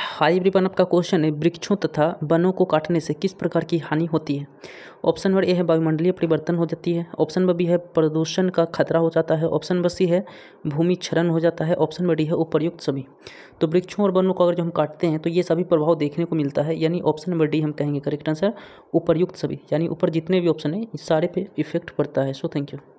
high everyone आपका question है वृक्षों तथा वनों को काटने से किस प्रकार की हानि होती है ऑप्शन नंबर ए है वायुमंडलीय परिवर्तन हो जाती है ऑप्शन नंबर बी है प्रदूषण का खतरा हो जाता है ऑप्शन नंबर सी है भूमि क्षरण हो जाता है ऑप्शन नंबर डी है उपयुक्त सभी तो वृक्षों और वनों को अगर जो हम काटते हैं तो ये सभी प्रभाव देखने को मिलता है यानी ऑप्शन नंबर डी हम कहेंगे करेक्ट आंसर उपयुक्त सभी यानी ऊपर जितने भी ऑप्शन है इस सारे पे इफेक्ट पड़ता है सो थैंक यू